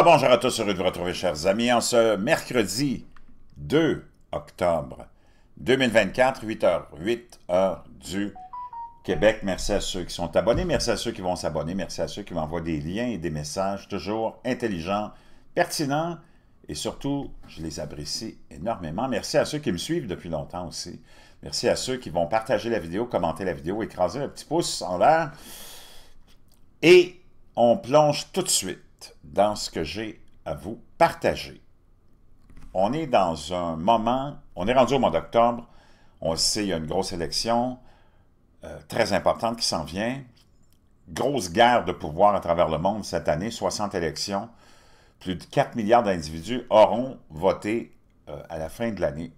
Ah bonjour à tous, heureux de vous retrouver, chers amis, en ce mercredi 2 octobre 2024, 8h, 8h du Québec. Merci à ceux qui sont abonnés, merci à ceux qui vont s'abonner, merci à ceux qui m'envoient des liens et des messages toujours intelligents, pertinents et surtout, je les apprécie énormément. Merci à ceux qui me suivent depuis longtemps aussi. Merci à ceux qui vont partager la vidéo, commenter la vidéo, écraser le petit pouce en l'air. Et on plonge tout de suite dans ce que j'ai à vous partager. On est dans un moment, on est rendu au mois d'octobre, on sait, qu'il y a une grosse élection euh, très importante qui s'en vient. Grosse guerre de pouvoir à travers le monde cette année, 60 élections. Plus de 4 milliards d'individus auront voté euh, à la fin de l'année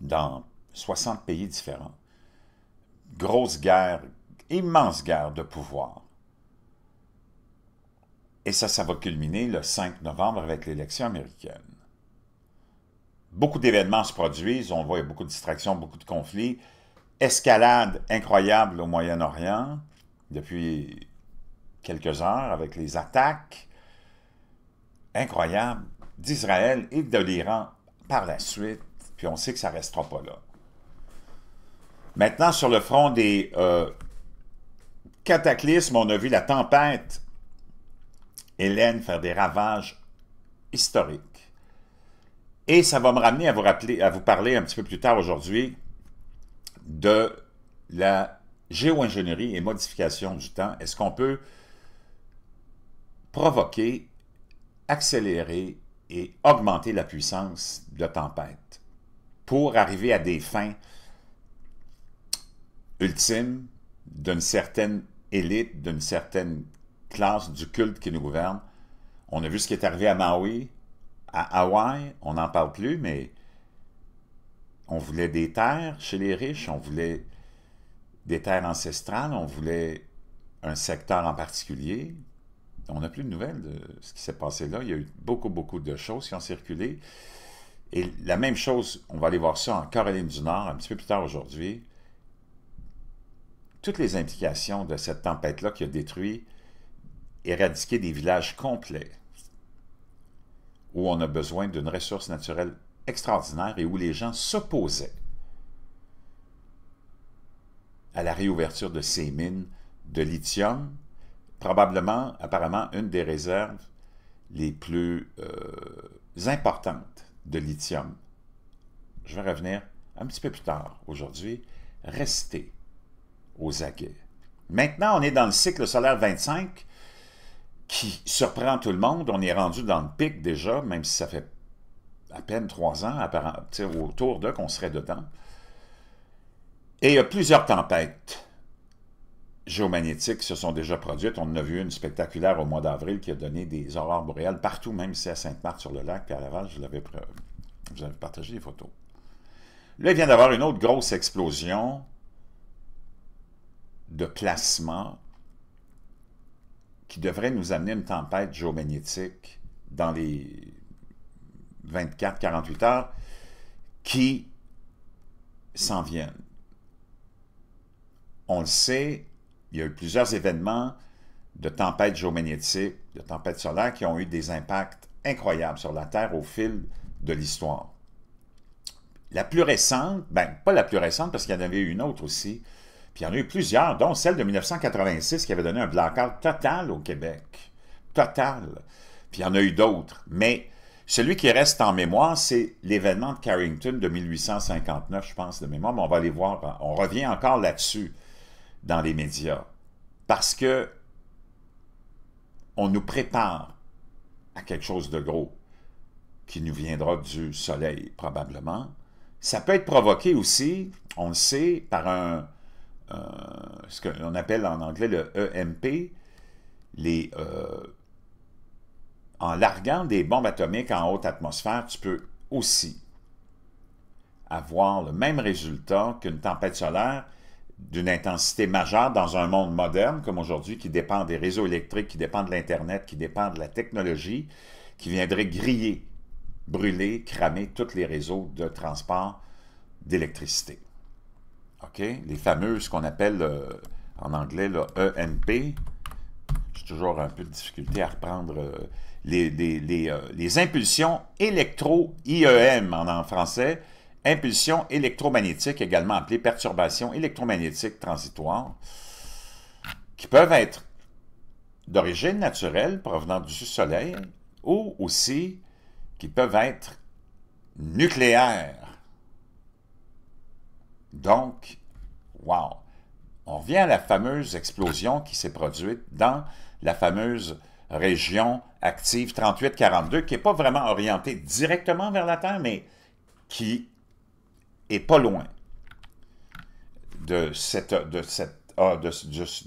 dans 60 pays différents. Grosse guerre, immense guerre de pouvoir. Et ça, ça va culminer le 5 novembre avec l'élection américaine. Beaucoup d'événements se produisent, on voit beaucoup de distractions, beaucoup de conflits. Escalade incroyable au Moyen-Orient depuis quelques heures avec les attaques incroyables d'Israël et de l'Iran par la suite, puis on sait que ça ne restera pas là. Maintenant, sur le front des euh, cataclysmes, on a vu la tempête Hélène faire des ravages historiques. Et ça va me ramener à vous, rappeler, à vous parler un petit peu plus tard aujourd'hui de la géo-ingénierie et modification du temps. Est-ce qu'on peut provoquer, accélérer et augmenter la puissance de tempête pour arriver à des fins ultimes d'une certaine élite, d'une certaine classe du culte qui nous gouverne. On a vu ce qui est arrivé à Maui, à Hawaï, on n'en parle plus, mais on voulait des terres chez les riches, on voulait des terres ancestrales, on voulait un secteur en particulier. On n'a plus de nouvelles de ce qui s'est passé là. Il y a eu beaucoup, beaucoup de choses qui ont circulé. Et la même chose, on va aller voir ça en Caroline du Nord un petit peu plus tard aujourd'hui. Toutes les implications de cette tempête-là qui a détruit éradiquer des villages complets où on a besoin d'une ressource naturelle extraordinaire et où les gens s'opposaient à la réouverture de ces mines de lithium, probablement, apparemment, une des réserves les plus euh, importantes de lithium. Je vais revenir un petit peu plus tard aujourd'hui. rester aux aguets. Maintenant, on est dans le cycle solaire 25 qui surprend tout le monde. On est rendu dans le pic déjà, même si ça fait à peine trois ans, autour d'eux qu'on serait dedans. Et il y a plusieurs tempêtes géomagnétiques qui se sont déjà produites. On en a vu une spectaculaire au mois d'avril qui a donné des aurores boréales partout, même ici à Sainte-Marthe-sur-le-Lac, puis à Laval, je l'avais vous avez partagé les photos. Là, il vient d'avoir une autre grosse explosion de placement qui devrait nous amener une tempête géomagnétique dans les 24-48 heures, qui s'en viennent. On le sait, il y a eu plusieurs événements de tempêtes géomagnétiques, de tempêtes solaires qui ont eu des impacts incroyables sur la Terre au fil de l'histoire. La plus récente, ben pas la plus récente parce qu'il y en avait une autre aussi, puis il y en a eu plusieurs, dont celle de 1986 qui avait donné un blackout total au Québec. Total. Puis il y en a eu d'autres. Mais celui qui reste en mémoire, c'est l'événement de Carrington de 1859, je pense, de mémoire. Mais on va aller voir, on revient encore là-dessus dans les médias. Parce que on nous prépare à quelque chose de gros qui nous viendra du soleil, probablement. Ça peut être provoqué aussi, on le sait, par un, euh, ce qu'on appelle en anglais le EMP, les, euh, en larguant des bombes atomiques en haute atmosphère, tu peux aussi avoir le même résultat qu'une tempête solaire d'une intensité majeure dans un monde moderne comme aujourd'hui qui dépend des réseaux électriques, qui dépend de l'Internet, qui dépend de la technologie, qui viendrait griller, brûler, cramer tous les réseaux de transport d'électricité. Les fameuses qu'on appelle euh, en anglais le EMP. J'ai toujours un peu de difficulté à reprendre euh, euh, les, impulsions électro-IEM en, français. impulsions électromagnétiques également appelées perturbations électromagnétiques transitoires, qui peuvent être d'origine naturelle provenant du Soleil ou aussi qui peuvent être nucléaires donc, wow! On revient à la fameuse explosion qui s'est produite dans la fameuse région active 38-42, qui n'est pas vraiment orientée directement vers la Terre, mais qui est pas loin de cette, ah,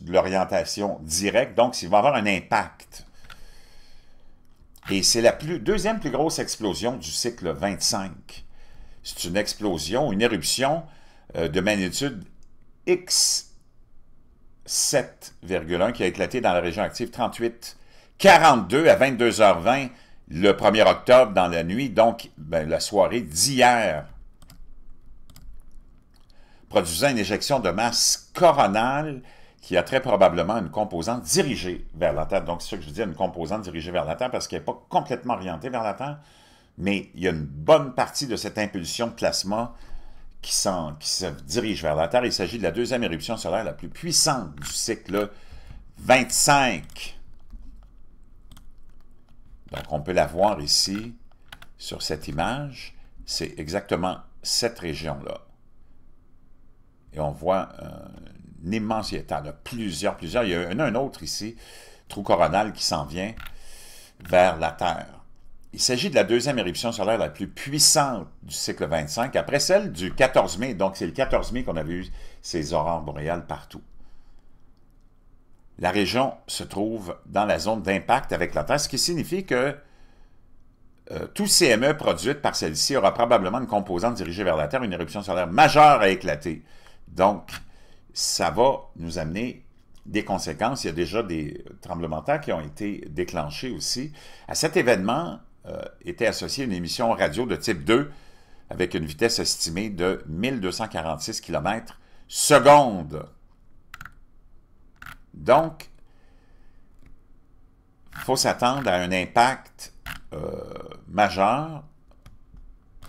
l'orientation directe, donc il va avoir un impact. Et c'est la deuxième plus grosse explosion du cycle 25. C'est une explosion, une éruption euh, de magnitude X7,1 qui a éclaté dans la région active 38 42 à 22h20 le 1er octobre dans la nuit, donc ben, la soirée d'hier, produisant une éjection de masse coronale qui a très probablement une composante dirigée vers la Terre. Donc, c'est ça que je dis, une composante dirigée vers la Terre parce qu'elle n'est pas complètement orientée vers la Terre, mais il y a une bonne partie de cette impulsion de plasma qui, qui se dirige vers la Terre. Il s'agit de la deuxième éruption solaire la plus puissante du cycle 25. Donc, on peut la voir ici sur cette image. C'est exactement cette région-là. Et on voit un immense... Il y a plusieurs, plusieurs. Il y en a un autre ici, trou coronal, qui s'en vient vers la Terre. Il s'agit de la deuxième éruption solaire la plus puissante du cycle 25, après celle du 14 mai. Donc, c'est le 14 mai qu'on a vu ces aurores boréales partout. La région se trouve dans la zone d'impact avec la Terre, ce qui signifie que euh, tout CME produite par celle-ci aura probablement une composante dirigée vers la Terre, une éruption solaire majeure à éclater. Donc, ça va nous amener des conséquences. Il y a déjà des tremblements de terre qui ont été déclenchés aussi. À cet événement, euh, était associé à une émission radio de type 2 avec une vitesse estimée de 1246 km seconde. Donc, il faut s'attendre à un impact euh, majeur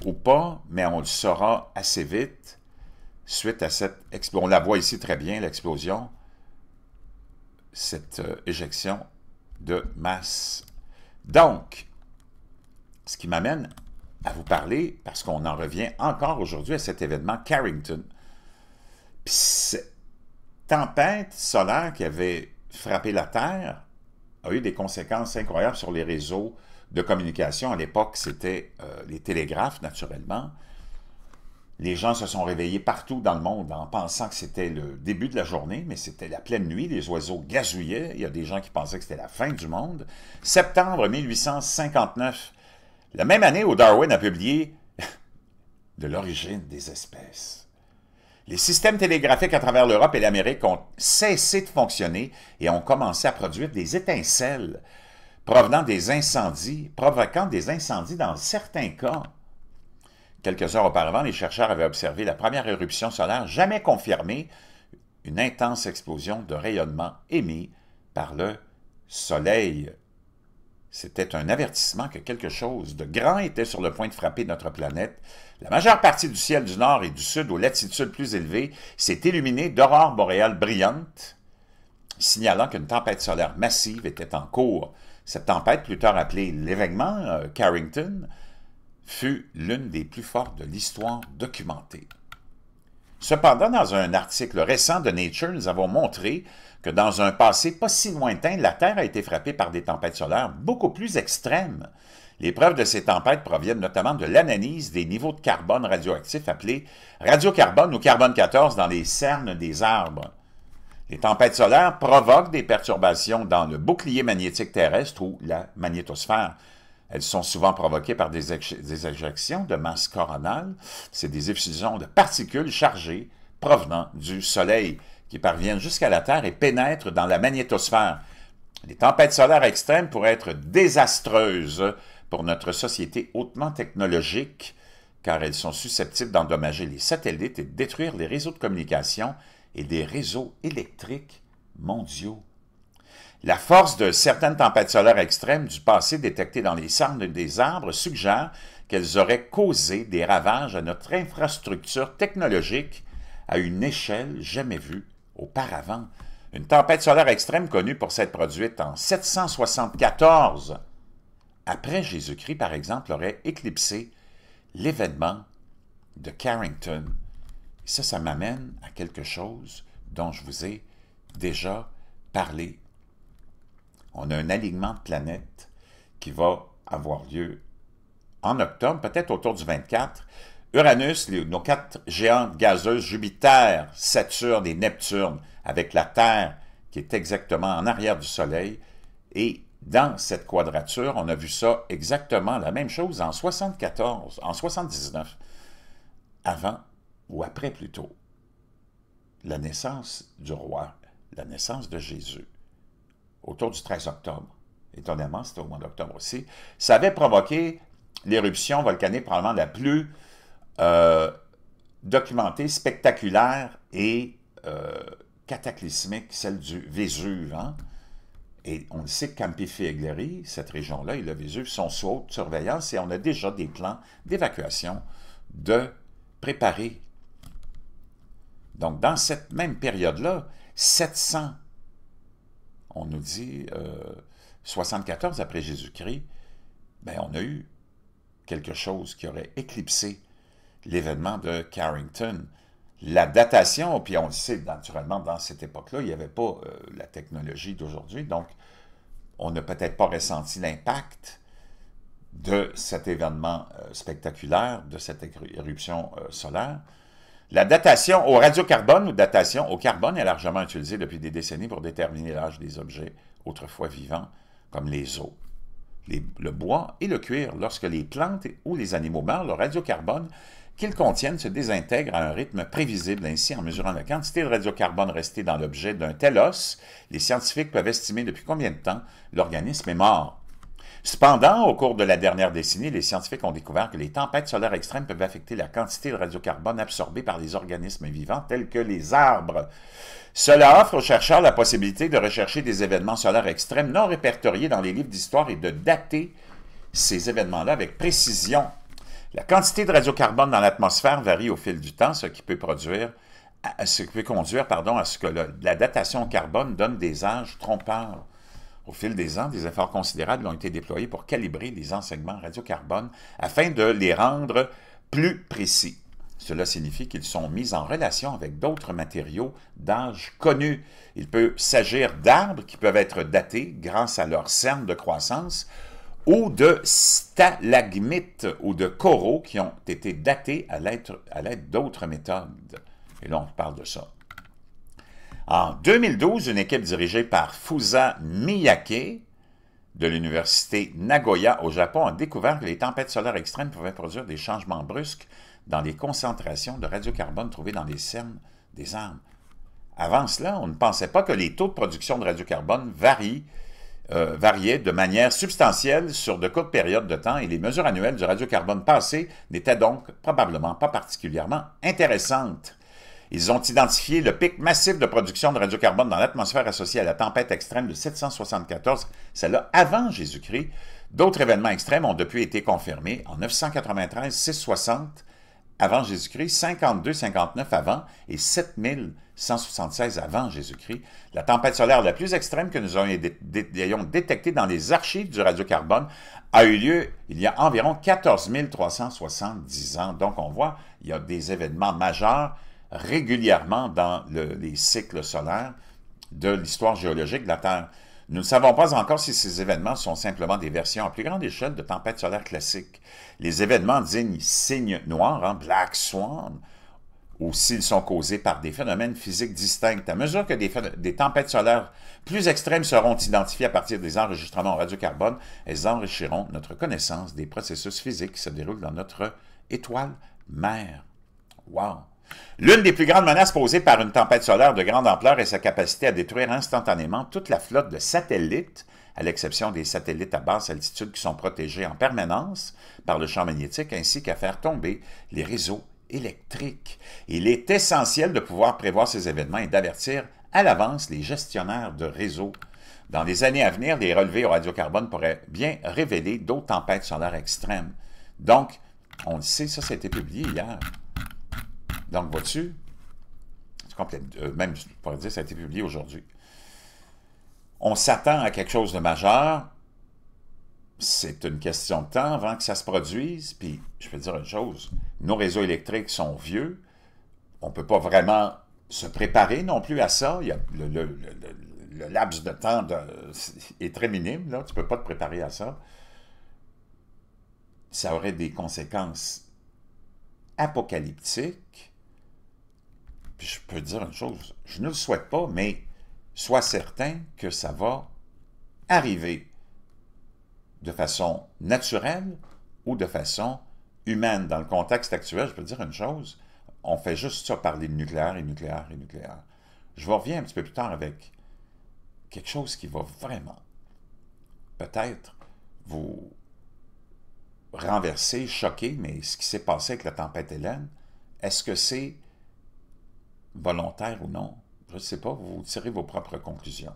ou pas, mais on le saura assez vite suite à cette explosion. On la voit ici très bien, l'explosion, cette euh, éjection de masse. Donc, ce qui m'amène à vous parler, parce qu'on en revient encore aujourd'hui à cet événement Carrington. cette tempête solaire qui avait frappé la Terre a eu des conséquences incroyables sur les réseaux de communication. À l'époque, c'était euh, les télégraphes, naturellement. Les gens se sont réveillés partout dans le monde en pensant que c'était le début de la journée, mais c'était la pleine nuit, les oiseaux gazouillaient, il y a des gens qui pensaient que c'était la fin du monde. Septembre 1859, la même année où Darwin a publié De l'origine des espèces. Les systèmes télégraphiques à travers l'Europe et l'Amérique ont cessé de fonctionner et ont commencé à produire des étincelles provenant des incendies, provoquant des incendies dans certains cas. Quelques heures auparavant, les chercheurs avaient observé la première éruption solaire jamais confirmée, une intense explosion de rayonnement émis par le Soleil c'était un avertissement que quelque chose de grand était sur le point de frapper notre planète. La majeure partie du ciel du nord et du sud, aux latitudes plus élevées, s'est illuminée d'aurores boréales brillantes, signalant qu'une tempête solaire massive était en cours. Cette tempête, plus tard appelée l'événement euh, Carrington, fut l'une des plus fortes de l'histoire documentée. Cependant, dans un article récent de Nature, nous avons montré que dans un passé pas si lointain, la Terre a été frappée par des tempêtes solaires beaucoup plus extrêmes. Les preuves de ces tempêtes proviennent notamment de l'analyse des niveaux de carbone radioactif appelés radiocarbone ou carbone 14 dans les cernes des arbres. Les tempêtes solaires provoquent des perturbations dans le bouclier magnétique terrestre ou la magnétosphère, elles sont souvent provoquées par des, éjections de masse coronale. C'est des effusions de particules chargées provenant du Soleil qui parviennent jusqu'à la Terre et pénètrent dans la magnétosphère. Les tempêtes solaires extrêmes pourraient être désastreuses pour notre société hautement technologique, car elles sont susceptibles d'endommager les satellites et de détruire les réseaux de communication et des réseaux électriques mondiaux. La force de certaines tempêtes solaires extrêmes du passé détectées dans les cernes des arbres suggère qu'elles auraient causé des ravages à notre infrastructure technologique à une échelle jamais vue auparavant. Une tempête solaire extrême connue pour s'être produite en 774 après Jésus-Christ, par exemple, aurait éclipsé l'événement de Carrington. ça, ça m'amène à quelque chose dont je vous ai déjà parlé on a un alignement de planètes qui va avoir lieu en octobre, peut-être autour du 24. Uranus, les, nos quatre géantes gazeuses, Jupiter, Saturne et Neptune, avec la Terre qui est exactement en arrière du Soleil. Et dans cette quadrature, on a vu ça exactement la même chose en 74, en 79, avant ou après plutôt, la naissance du roi, la naissance de Jésus autour du 13 octobre, étonnamment, c'était au mois d'octobre aussi, ça avait provoqué l'éruption volcanique probablement la plus euh, documentée, spectaculaire et euh, cataclysmique, celle du Vésuve. Hein. Et on le sait que et Egleri, cette région-là, et le Vésuve sont sous haute surveillance et on a déjà des plans d'évacuation de préparer. Donc, dans cette même période-là, 700 on nous dit 74 euh, après Jésus-Christ, ben, on a eu quelque chose qui aurait éclipsé l'événement de Carrington. La datation, puis on le sait naturellement, dans cette époque-là, il n'y avait pas euh, la technologie d'aujourd'hui, donc on n'a peut-être pas ressenti l'impact de cet événement euh, spectaculaire, de cette éruption solaire, la datation au radiocarbone ou datation au carbone est largement utilisée depuis des décennies pour déterminer l'âge des objets autrefois vivants, comme les os, le bois et le cuir. Lorsque les plantes ou les animaux meurent, le radiocarbone qu'ils contiennent se désintègre à un rythme prévisible. Ainsi, en mesurant la quantité de radiocarbone restée dans l'objet d'un tel os, les scientifiques peuvent estimer depuis combien de temps l'organisme est mort. Cependant, au cours de la dernière décennie, les scientifiques ont découvert que les tempêtes solaires extrêmes peuvent affecter la quantité de radiocarbone absorbée par les organismes vivants tels que les arbres. Cela offre aux chercheurs la possibilité de rechercher des événements solaires extrêmes non répertoriés dans les livres d'histoire et de dater ces événements-là avec précision. La quantité de radiocarbone dans l'atmosphère varie au fil du temps, ce qui peut produire ce qui peut conduire pardon, à ce que la datation carbone donne des âges trompeurs. Au fil des ans, des efforts considérables ont été déployés pour calibrer les enseignements radiocarbone afin de les rendre plus précis. Cela signifie qu'ils sont mis en relation avec d'autres matériaux d'âge connu. Il peut s'agir d'arbres qui peuvent être datés grâce à leur cerne de croissance ou de stalagmites ou de coraux qui ont été datés à l'aide d'autres méthodes. Et là, on parle de ça. En 2012, une équipe dirigée par Fusa Miyake de l'Université Nagoya au Japon a découvert que les tempêtes solaires extrêmes pouvaient produire des changements brusques dans les concentrations de radiocarbone trouvées dans les cernes des arbres. Avant cela, on ne pensait pas que les taux de production de radiocarbone euh, variaient de manière substantielle sur de courtes périodes de temps et les mesures annuelles du radiocarbone passé n'étaient donc probablement pas particulièrement intéressantes. Ils ont identifié le pic massif de production de radiocarbone dans l'atmosphère associé à la tempête extrême de 774, celle-là avant Jésus-Christ. D'autres événements extrêmes ont depuis été confirmés en 993, 660 avant Jésus-Christ, 52, 59 avant et 7176 avant Jésus-Christ. La tempête solaire la plus extrême que nous ayons détectée dans les archives du radiocarbone a eu lieu il y a environ 14 370 ans. Donc on voit, il y a des événements majeurs régulièrement dans les cycles solaires de l'histoire géologique de la Terre. Nous ne savons pas encore si ces événements sont simplement des versions à plus grande échelle de tempêtes solaires classiques. Les événements dignes signes noirs, en hein, Black Swan, ou s'ils sont causés par des phénomènes physiques distincts. À mesure que des, des, tempêtes solaires plus extrêmes seront identifiées à partir des enregistrements en radiocarbone, elles enrichiront notre connaissance des processus physiques qui se déroulent dans notre étoile mère. Wow! L'une des plus grandes menaces posées par une tempête solaire de grande ampleur est sa capacité à détruire instantanément toute la flotte de satellites, à l'exception des satellites à basse altitude qui sont protégés en permanence par le champ magnétique, ainsi qu'à faire tomber les réseaux électriques. Il est essentiel de pouvoir prévoir ces événements et d'avertir à l'avance les gestionnaires de réseaux. Dans les années à venir, les relevés au radiocarbone pourraient bien révéler d'autres tempêtes solaires extrêmes. Donc, on le sait, ça, ça a été publié hier. Donc, vois-tu, euh, même, je pourrais dire, ça a été publié aujourd'hui. On s'attend à quelque chose de majeur. C'est une question de temps avant que ça se produise. Puis, je peux dire une chose, nos réseaux électriques sont vieux. On ne peut pas vraiment se préparer non plus à ça. le, laps de temps est très minime. Tu ne peux pas te préparer à ça. Ça aurait des conséquences apocalyptiques puis je peux dire une chose, je ne le souhaite pas, mais sois certain que ça va arriver de façon naturelle ou de façon humaine. Dans le contexte actuel, je peux dire une chose, on fait juste ça, parler de nucléaire et nucléaire et nucléaire. Je reviens un petit peu plus tard avec quelque chose qui va vraiment peut-être vous renverser, choquer, mais ce qui s'est passé avec la tempête Hélène, est-ce que c'est volontaire ou non, je ne sais pas, vous tirez vos propres conclusions.